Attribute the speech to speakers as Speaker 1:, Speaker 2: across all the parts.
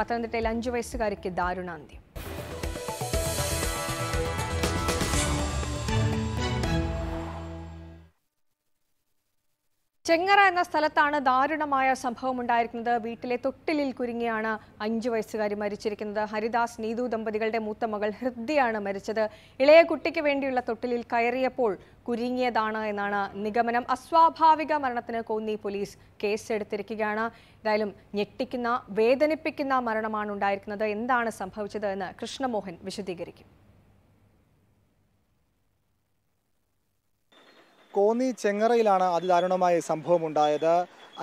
Speaker 1: പത്തനംതിട്ടയിൽ അഞ്ചു വയസ്സുകാരിക്ക് ദാരുണാന്ത്യം ചെങ്ങറ എന്ന സ്ഥലത്താണ് ദാരുണമായ സംഭവം ഉണ്ടായിരിക്കുന്നത് വീട്ടിലെ തൊട്ടിലിൽ കുരുങ്ങിയാണ് അഞ്ചു വയസ്സുകാരി മരിച്ചിരിക്കുന്നത് ഹരിദാസ് നീതു ദമ്പതികളുടെ മൂത്ത മകൾ ഹൃദ്യയാണ് മരിച്ചത് ഇളയ കുട്ടിക്ക് വേണ്ടിയുള്ള തൊട്ടിലിൽ കയറിയപ്പോൾ കുരുങ്ങിയതാണ് എന്നാണ് നിഗമനം അസ്വാഭാവിക മരണത്തിന് കോന്നി പോലീസ് കേസെടുത്തിരിക്കുകയാണ് ഏതായാലും ഞെട്ടിക്കുന്ന വേദനിപ്പിക്കുന്ന മരണമാണ് ഉണ്ടായിരിക്കുന്നത് എന്താണ് സംഭവിച്ചത് എന്ന് കൃഷ്ണമോഹൻ വിശദീകരിക്കും
Speaker 2: കോന്നി ചെങ്ങറയിലാണ് അതിദാരുണമായ സംഭവം ഉണ്ടായത്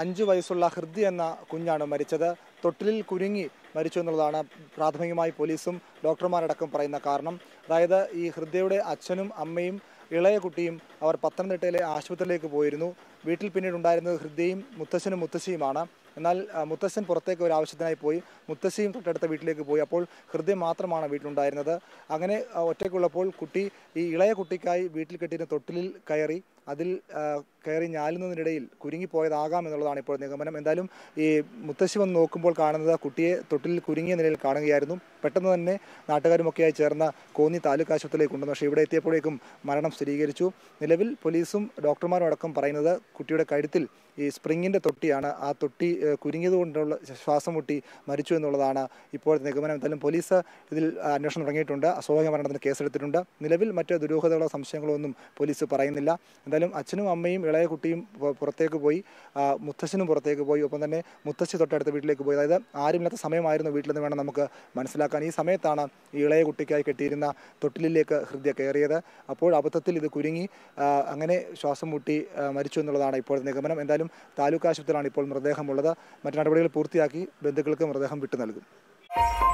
Speaker 2: അഞ്ചു വയസ്സുള്ള ഹൃദി എന്ന കുഞ്ഞാണ് മരിച്ചത് തൊട്ടിലിൽ കുരുങ്ങി മരിച്ചു എന്നുള്ളതാണ് പ്രാഥമികമായി പോലീസും ഡോക്ടർമാരടക്കം പറയുന്ന കാരണം അതായത് ഈ ഹൃദ്യയുടെ അച്ഛനും അമ്മയും ഇളയ കുട്ടിയും അവർ പത്തനംതിട്ടയിലെ ആശുപത്രിയിലേക്ക് പോയിരുന്നു വീട്ടിൽ പിന്നീടുണ്ടായിരുന്നത് ഉണ്ടായിരുന്നത് ഹൃദയും മുത്തശ്ശനും മുത്തശ്ശിയുമാണ് എന്നാൽ മുത്തശ്ശൻ പുറത്തേക്ക് ഒരു ആവശ്യത്തിനായി പോയി മുത്തശ്ശിയും തൊട്ടടുത്ത വീട്ടിലേക്ക് പോയി അപ്പോൾ ഹൃദയം മാത്രമാണ് വീട്ടിലുണ്ടായിരുന്നത് അങ്ങനെ ഒറ്റയ്ക്കുള്ളപ്പോൾ കുട്ടി ഈ ഇളയ കുട്ടിക്കായി വീട്ടിൽ കെട്ടിയിരുന്ന തൊട്ടിലിൽ കയറി അതിൽ കയറി ഞാലുന്നതിനിടയിൽ കുരുങ്ങിപ്പോയതാകാം എന്നുള്ളതാണ് ഇപ്പോൾ നിഗമനം എന്തായാലും ഈ മുത്തശ്ശി വന്ന് നോക്കുമ്പോൾ കാണുന്നത് കുട്ടിയെ തൊട്ടിൽ കുരുങ്ങിയ നിലയിൽ കാണുകയായിരുന്നു പെട്ടെന്ന് തന്നെ നാട്ടുകാരുമൊക്കെയായി ചേർന്ന കോന്നി താലൂക്ക് ആശുപത്രിയിലേക്ക് കൊണ്ടുവന്നു പക്ഷേ ഇവിടെ എത്തിയപ്പോഴേക്കും മരണം സ്ഥിരീകരിച്ചു നിലവിൽ പോലീസും ഡോക്ടർമാരും അടക്കം പറയുന്നത് കുട്ടിയുടെ കഴുത്തിൽ ഈ സ്പ്രിങ്ങിൻ്റെ തൊട്ടിയാണ് ആ തൊട്ടി കുരുങ്ങിയത് കൊണ്ടുള്ള ശ്വാസം മുട്ടി മരിച്ചു എന്നുള്ളതാണ് ഇപ്പോഴത്തെ നിഗമനം എന്തായാലും പോലീസ് ഇതിൽ അന്വേഷണം തുടങ്ങിയിട്ടുണ്ട് അസ്വാഭാവിക മരണത്തിന് കേസെടുത്തിട്ടുണ്ട് നിലവിൽ മറ്റ് ദുരൂഹതകളോ സംശയങ്ങളോ ഒന്നും പോലീസ് പറയുന്നില്ല എന്തായാലും അച്ഛനും അമ്മയും ഇളയ കുട്ടിയും പുറത്തേക്ക് പോയി മുത്തശ്ശനും പുറത്തേക്ക് പോയി ഒപ്പം തന്നെ മുത്തശ്ശി തൊട്ടടുത്ത വീട്ടിലേക്ക് പോയി അതായത് ആരുമില്ലാത്ത സമയമായിരുന്നു വീട്ടിൽ വേണം നമുക്ക് മനസ്സിലാക്കാൻ ഈ സമയത്താണ് ഈ ഇളയ കുട്ടിക്കായി കെട്ടിയിരുന്ന തൊട്ടിലേക്ക് ഹൃദയ കയറിയത് അപ്പോൾ അബദ്ധത്തിൽ ഇത് കുരുങ്ങി അങ്ങനെ ശ്വാസം മുട്ടി മരിച്ചു എന്നുള്ളതാണ് എന്നതാണ് ഇപ്പോഴത്തെ നിഗമനം എന്തായാലും താലൂക്ക് ആശുപത്രിയിലാണ് ഇപ്പോൾ മൃതദേഹമുള്ളത് മറ്റു നടപടികൾ പൂർത്തിയാക്കി ബന്ധുക്കൾക്ക് മൃതദേഹം വിട്ടു നൽകും